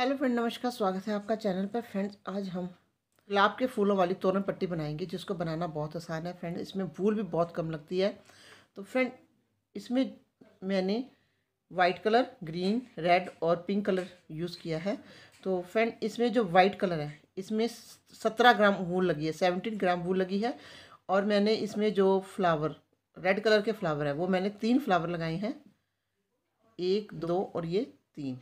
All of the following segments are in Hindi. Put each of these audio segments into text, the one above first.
हेलो फ्रेंड नमस्कार स्वागत है आपका चैनल पर फ्रेंड्स आज हम गुलाब के फूलों वाली तोरण पट्टी बनाएंगे जिसको बनाना बहुत आसान है फ्रेंड इसमें भूल भी बहुत कम लगती है तो फ्रेंड इसमें मैंने वाइट कलर ग्रीन रेड और पिंक कलर यूज़ किया है तो फ्रेंड इसमें जो वाइट कलर है इसमें सत्रह ग्राम वूल लगी है सेवनटीन ग्राम वूल लगी है और मैंने इसमें जो फ्लावर रेड कलर के फ्लावर है वो मैंने तीन फ्लावर लगाए हैं एक दो और ये तीन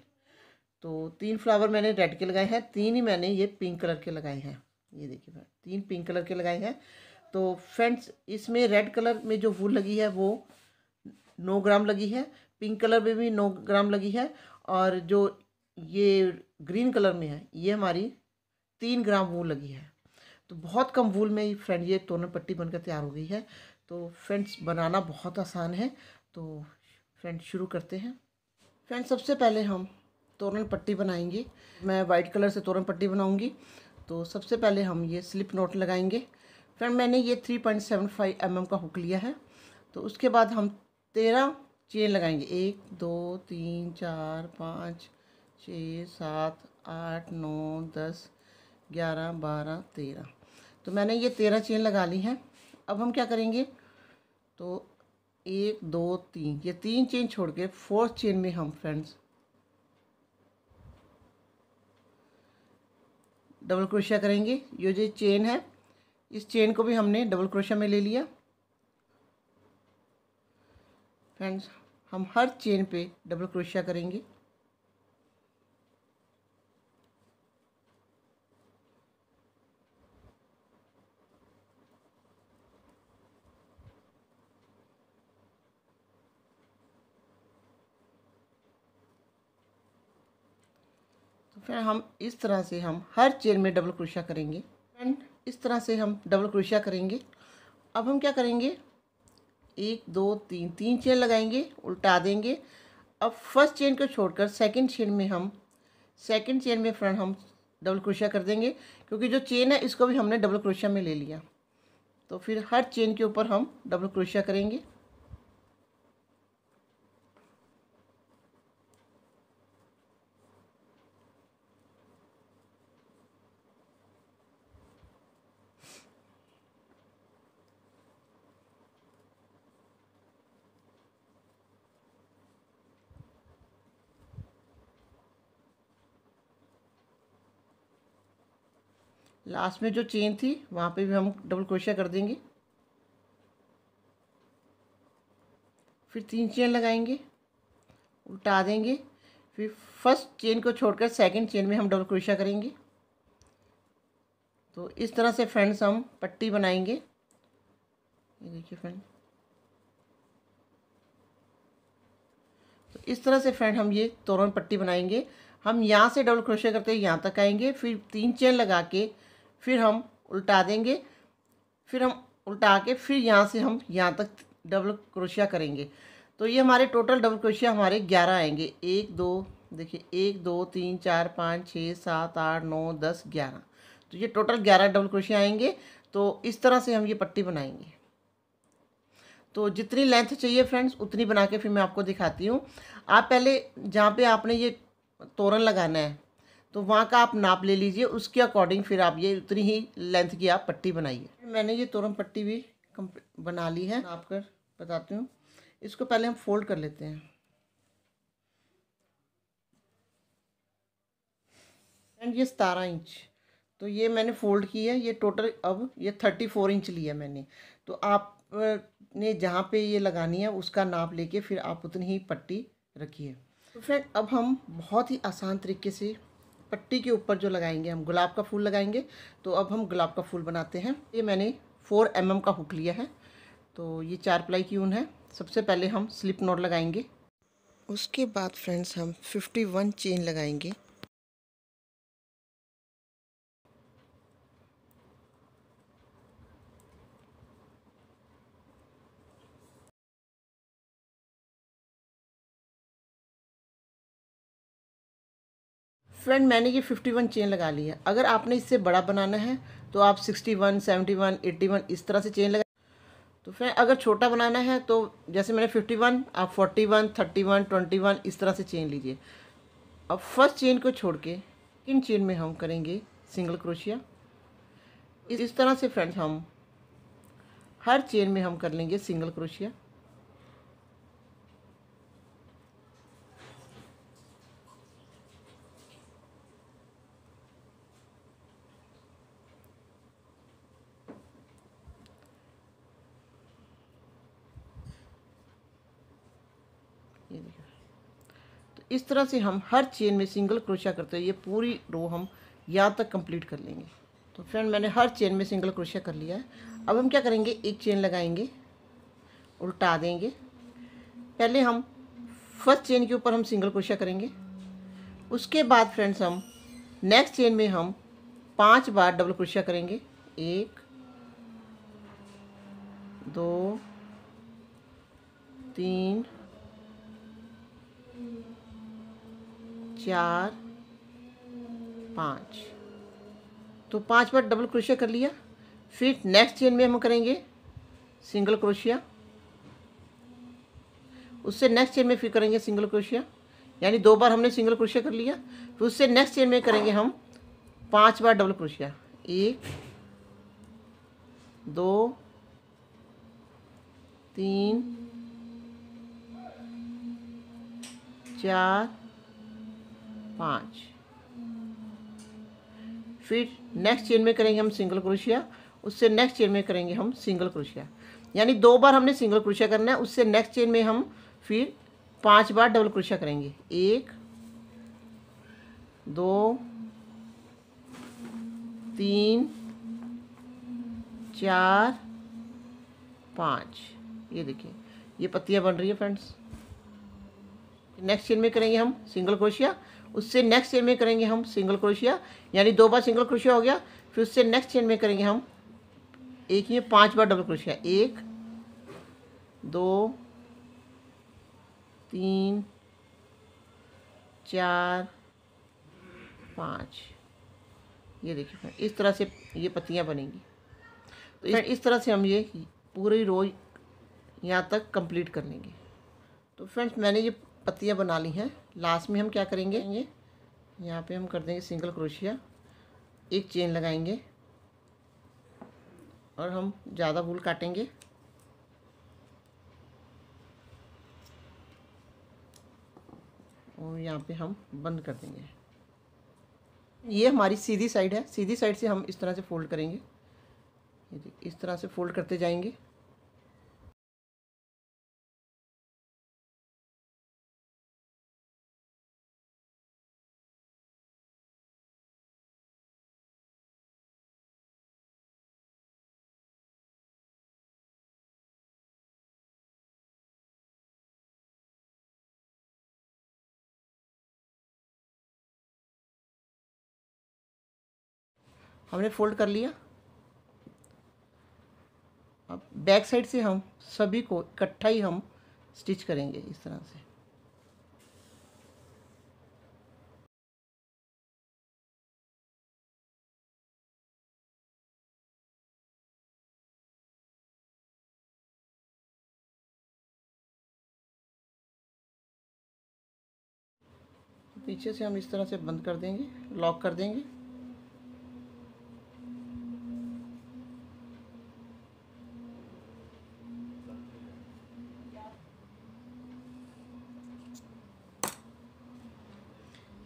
तो तीन फ्लावर मैंने रेड के लगाए हैं तीन ही मैंने ये पिंक कलर के लगाए हैं ये देखिए मैं तीन पिंक कलर के लगाए हैं तो फ्रेंड्स इसमें रेड कलर में जो वूल लगी है वो नौ ग्राम लगी है पिंक कलर में भी नौ ग्राम लगी है और जो ये ग्रीन कलर में है ये हमारी तीन ग्राम वूल लगी है तो बहुत कम वूल में फ्रेंड ये टोनर पट्टी बनकर तैयार हो गई है तो फ्रेंड्स बनाना बहुत आसान है तो फ्रेंड्स शुरू करते हैं फ्रेंड्स सबसे पहले हम तोरण पट्टी बनाएंगे मैं वाइट कलर से तोरण पट्टी बनाऊंगी तो सबसे पहले हम ये स्लिप नोट लगाएंगे फ्रेंड मैंने ये three point seven five M M का हुक लिया है तो उसके बाद हम तेरह चेन लगाएंगे एक दो तीन चार पाँच छः सात आठ नौ दस ग्यारह बारह तेरह तो मैंने ये तेरह चेन लगा ली हैं अब हम क्या करेंगे तो एक दो तीन ये तीन चेन छोड़ के फोर्थ चेन में हम फ्रेंड्स डबल क्रोशिया करेंगे ये जो चेन है इस चेन को भी हमने डबल क्रोशिया में ले लिया फ्रेंड्स हम हर चेन पे डबल क्रोशिया करेंगे फिर हम इस तरह से हम हर चेन में डबल क्रोशिया करेंगे फ्रेंड इस तरह से हम डबल क्रोशिया करेंगे अब हम क्या करेंगे एक दो तीन तीन चेन लगाएंगे उल्टा देंगे अब फर्स्ट चेन को छोड़कर सेकंड चेन में हम सेकंड चेन में फ्रेंड हम डबल क्रोशिया कर देंगे क्योंकि जो चेन है इसको भी हमने डबल क्रोशिया में ले लिया तो फिर हर चेन के ऊपर हम डबल क्रोशिया करेंगे लास्ट में जो चेन थी वहाँ पे भी हम डबल क्रोशिया कर देंगे फिर तीन चेन लगाएंगे उल्टा देंगे फिर फर्स्ट चेन को छोड़कर सेकंड चेन में हम डबल क्रोशिया करेंगे तो इस तरह से फ्रेंड्स हम पट्टी बनाएंगे ये देखिए फ्रेंड तो इस तरह से फ्रेंड हम ये तोरण पट्टी बनाएंगे हम यहाँ से डबल क्रोशिया करते हैं यहाँ तक आएंगे फिर तीन चेन लगा के फिर हम उल्टा देंगे फिर हम उल्टा के फिर यहाँ से हम यहाँ तक डबल क्रोशिया करेंगे तो ये हमारे टोटल डबल क्रोशिया हमारे ग्यारह आएंगे एक दो देखिए एक दो तीन चार पाँच छः सात आठ नौ दस ग्यारह तो ये टोटल ग्यारह डबल क्रोशिया आएंगे तो इस तरह से हम ये पट्टी बनाएंगे तो जितनी लेंथ चाहिए फ्रेंड्स उतनी बना के फिर मैं आपको दिखाती हूँ आप पहले जहाँ पे आपने ये तोरण लगाना है तो वहाँ का आप नाप ले लीजिए उसके अकॉर्डिंग फिर आप ये उतनी ही लेंथ की आप पट्टी बनाइए मैंने ये तोरम पट्टी भी बना ली है नाप कर बताती हूँ इसको पहले हम फोल्ड कर लेते हैं एंड ये सतारह इंच तो ये मैंने फोल्ड की है ये टोटल अब ये थर्टी फोर इंच लिया मैंने तो आपने जहाँ पे ये लगानी है उसका नाप लेके फिर आप उतनी ही पट्टी रखिए तो फ्रेंड अब हम बहुत ही आसान तरीके से पट्टी के ऊपर जो लगाएंगे हम गुलाब का फूल लगाएंगे तो अब हम गुलाब का फूल बनाते हैं ये मैंने फोर एम mm का हुक लिया है तो ये चार प्लाई की ऊन है सबसे पहले हम स्लिप नोट लगाएंगे उसके बाद फ्रेंड्स हम फिफ्टी वन चेन लगाएंगे फ्रेंड मैंने ये फिफ्टी वन चेन लगा ली है अगर आपने इससे बड़ा बनाना है तो आप sixty one seventy one eighty one इस तरह से चेन लगा तो फ्रेंड अगर छोटा बनाना है तो जैसे मैंने फिफ्टी वन आप forty one thirty one twenty one इस तरह से चेन लीजिए अब फर्स्ट चेन को छोड़ के इन चेन में हम करेंगे सिंगल क्रोशिया इस तरह से फ्रेंड्स हम हर चेन में हम कर लेंगे सिंगल क्रोशिया इस तरह से हम हर चेन में सिंगल क्रोशा करते हैं ये पूरी रो हम यहाँ तक कंप्लीट कर लेंगे तो फ्रेंड मैंने हर चेन में सिंगल क्रोशा कर लिया है अब हम क्या करेंगे एक चेन लगाएंगे उल्टा देंगे पहले हम फर्स्ट चेन के ऊपर हम सिंगल क्रोशा करेंगे उसके बाद फ्रेंड्स हम नेक्स्ट चेन में हम पांच बार डबल क्रोशिया करेंगे एक दो तीन चार पाँच तो पांच बार डबल क्रोशिया कर लिया फिर नेक्स्ट चेन में हम करेंगे सिंगल क्रोशिया उससे नेक्स्ट चेन में फिर करेंगे सिंगल क्रोशिया यानी दो बार हमने सिंगल क्रोशिया कर लिया फिर उससे नेक्स्ट चेन में करेंगे हम पांच बार डबल क्रोशिया एक दो तीन चार पाँच फिर नेक्स्ट चेन में करेंगे हम सिंगल क्रोशिया उससे नेक्स्ट चेन में करेंगे हम सिंगल क्रोशिया यानी दो बार हमने सिंगल क्रोशिया करना है उससे नेक्स्ट चेन में हम फिर पांच बार डबल क्रोशिया करेंगे एक दो तीन चार पाँच ये देखिए ये पत्तियाँ बन रही है फ्रेंड्स नेक्स्ट चेन में करेंगे हम सिंगल क्रोशिया उससे नेक्स्ट चेन में करेंगे हम सिंगल क्रोशिया यानी दो बार सिंगल क्रोशिया हो गया फिर उससे नेक्स्ट चेन में करेंगे हम एक ही पांच बार डबल क्रोशिया एक दो तीन चार पाँच ये देखिए फ्रेंड इस तरह से ये पत्तियाँ बनेंगी तो फ्रेंड इस तरह से हम ये पूरी रोज यहाँ तक कंप्लीट कर लेंगे तो फ्रेंड्स मैंने ये पत्तियाँ बना ली हैं लास्ट में हम क्या करेंगे ये यहाँ पे हम कर देंगे सिंगल क्रोशिया एक चेन लगाएंगे और हम ज़्यादा वूल काटेंगे और यहाँ पे हम बंद कर देंगे ये हमारी सीधी साइड है सीधी साइड से हम इस तरह से फोल्ड करेंगे इस तरह से फोल्ड करते जाएंगे हमने फोल्ड कर लिया अब बैक साइड से हम सभी को इकट्ठा ही हम स्टिच करेंगे इस तरह से पीछे से हम इस तरह से बंद कर देंगे लॉक कर देंगे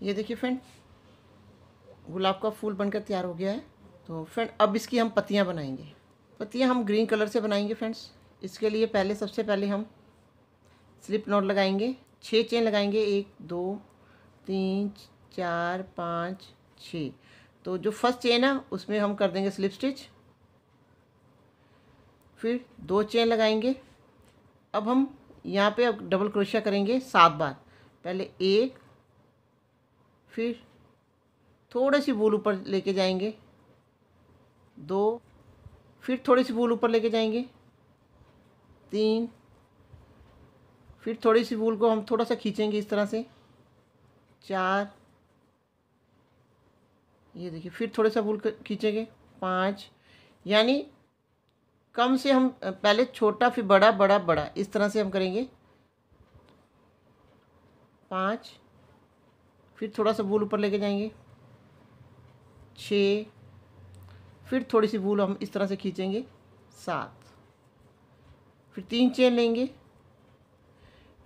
ये देखिए फ्रेंड गुलाब का फूल बनकर तैयार हो गया है तो फ्रेंड अब इसकी हम पत्तियाँ बनाएंगे पत्तियाँ हम ग्रीन कलर से बनाएंगे फ्रेंड्स इसके लिए पहले सबसे पहले हम स्लिप नोट लगाएंगे छः चेन लगाएंगे एक दो तीन चार पाँच छ तो जो फर्स्ट चेन है उसमें हम कर देंगे स्लिप स्टिच फिर दो चेन लगाएंगे अब हम यहाँ पे अब डबल क्रोशिया करेंगे सात बार पहले एक फिर थोड़ी सी भूल ऊपर लेके जाएंगे दो फिर थोड़ी सी भूल ऊपर लेके जाएंगे तीन फिर थोड़ी सी भूल को हम थोड़ा सा खींचेंगे इस तरह से चार ये देखिए फिर थोड़ा सा भूल खींचेंगे पाँच यानी कम से हम पहले छोटा फिर बड़ा बड़ा बड़ा इस तरह से हम करेंगे पाँच फिर थोड़ा सा वूल ऊपर लेके जाएंगे छ फिर थोड़ी सी वूल हम इस तरह से खींचेंगे सात फिर तीन चेन लेंगे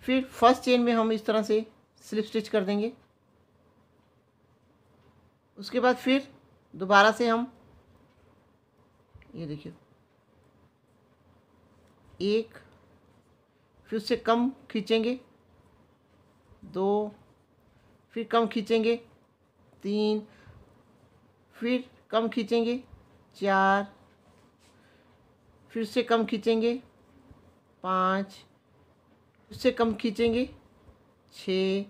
फिर फर्स्ट चेन में हम इस तरह से स्लिप स्टिच कर देंगे उसके बाद फिर दोबारा से हम ये देखिए एक फिर उससे कम खींचेंगे दो फिर कम खींचेंगे तीन फिर कम खींचेंगे चार फिर से कम खींचेंगे पाँच उससे कम खींचेंगे छः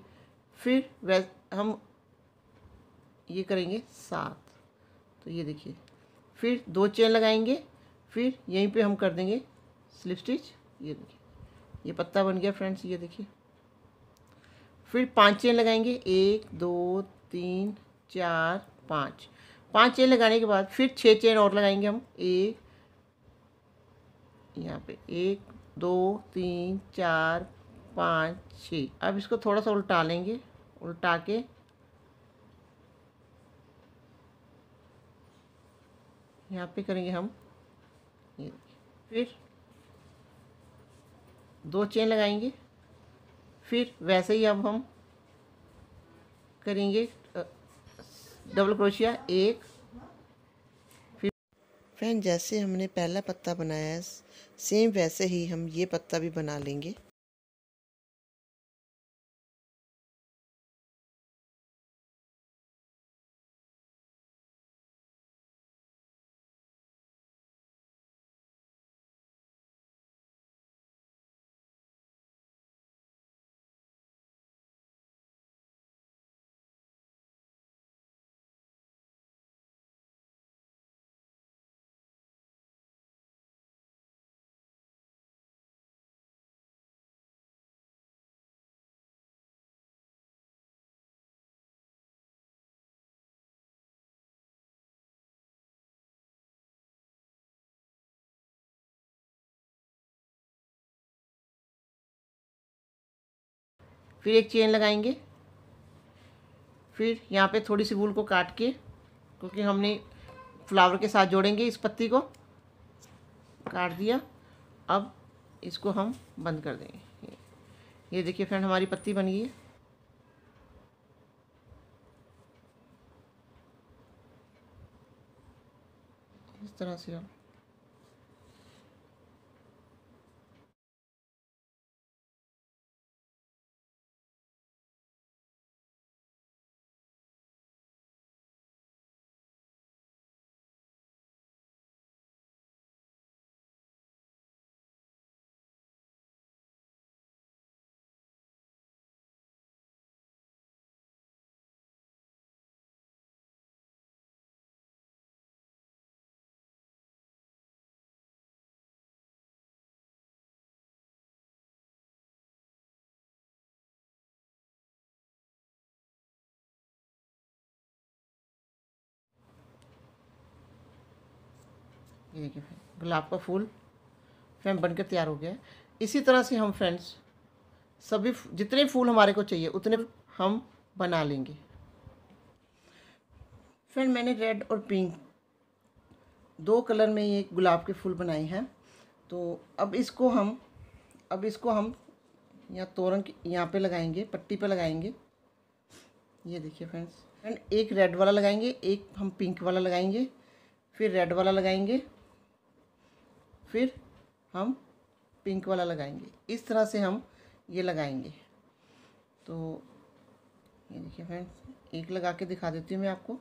फिर वै हम ये करेंगे सात तो ये देखिए फिर दो चेन लगाएंगे फिर यहीं पे हम कर देंगे स्लिप स्टिच ये देखिए ये पत्ता बन गया फ्रेंड्स ये देखिए फिर पाँच चेन लगाएंगे एक दो तीन चार पाँच पाँच चेन लगाने के बाद फिर छः चेन और लगाएंगे हम एक यहाँ पे एक दो तीन चार पाँच छ अब इसको थोड़ा सा उल्टा लेंगे उल्टा के यहाँ पे करेंगे हम फिर दो चेन लगाएंगे फिर वैसे ही अब हम करेंगे डबल क्रोशिया एक फ्रेंड जैसे हमने पहला पत्ता बनाया है सेम वैसे ही हम ये पत्ता भी बना लेंगे फिर एक चेन लगाएंगे फिर यहाँ पे थोड़ी सी वूल को काट के क्योंकि हमने फ्लावर के साथ जोड़ेंगे इस पत्ती को काट दिया अब इसको हम बंद कर देंगे ये देखिए फ्रेंड हमारी पत्ती बन गई है इस तरह से हम ये जो गुलाब का फूल बन बनकर तैयार हो गया है इसी तरह से हम फ्रेंड्स सभी जितने फूल हमारे को चाहिए उतने हम बना लेंगे फ्रेंड मैंने रेड और पिंक दो कलर में ये गुलाब के फूल बनाए हैं तो अब इसको हम अब इसको हम यहाँ तोरण यहाँ पे लगाएंगे पट्टी पे लगाएंगे ये देखिए फ्रेंड्स फ्रेंड एक रेड वाला लगाएंगे एक हम पिंक वाला लगाएंगे फिर रेड वाला लगाएंगे फिर हम पिंक वाला लगाएंगे इस तरह से हम ये लगाएंगे तो ये देखिए फ्रेंड्स एक लगा के दिखा देती हूँ मैं आपको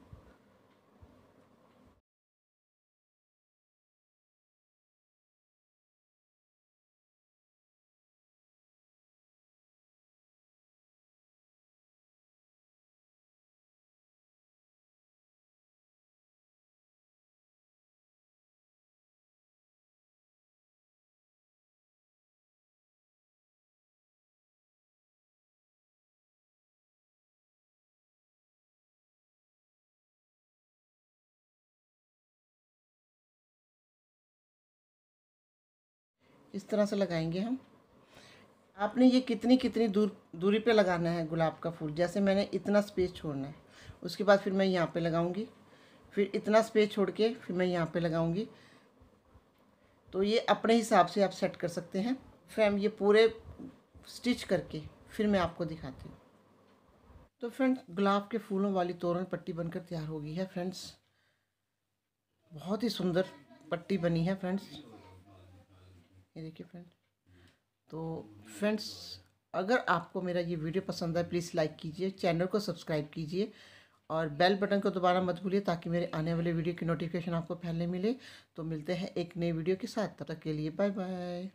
इस तरह से लगाएंगे हम आपने ये कितनी कितनी दूर दूरी पे लगाना है गुलाब का फूल जैसे मैंने इतना स्पेस छोड़ना है उसके बाद फिर मैं यहाँ पे लगाऊंगी फिर इतना स्पेस छोड़ के फिर मैं यहाँ पे लगाऊंगी तो ये अपने हिसाब से आप सेट कर सकते हैं फ्रेंड ये पूरे स्टिच करके फिर मैं आपको दिखाती हूँ तो फ्रेंड्स गुलाब के फूलों वाली तोरण पट्टी बनकर तैयार हो गई है फ्रेंड्स बहुत ही सुंदर पट्टी बनी है फ्रेंड्स ये देखिए फ्रेंड तो फ्रेंड्स अगर आपको मेरा ये वीडियो पसंद आए प्लीज़ लाइक कीजिए चैनल को सब्सक्राइब कीजिए और बेल बटन को दोबारा मत भूलिए ताकि मेरे आने वाले वीडियो की नोटिफिकेशन आपको पहले मिले तो मिलते हैं एक नई वीडियो के साथ तब तक के लिए बाय बाय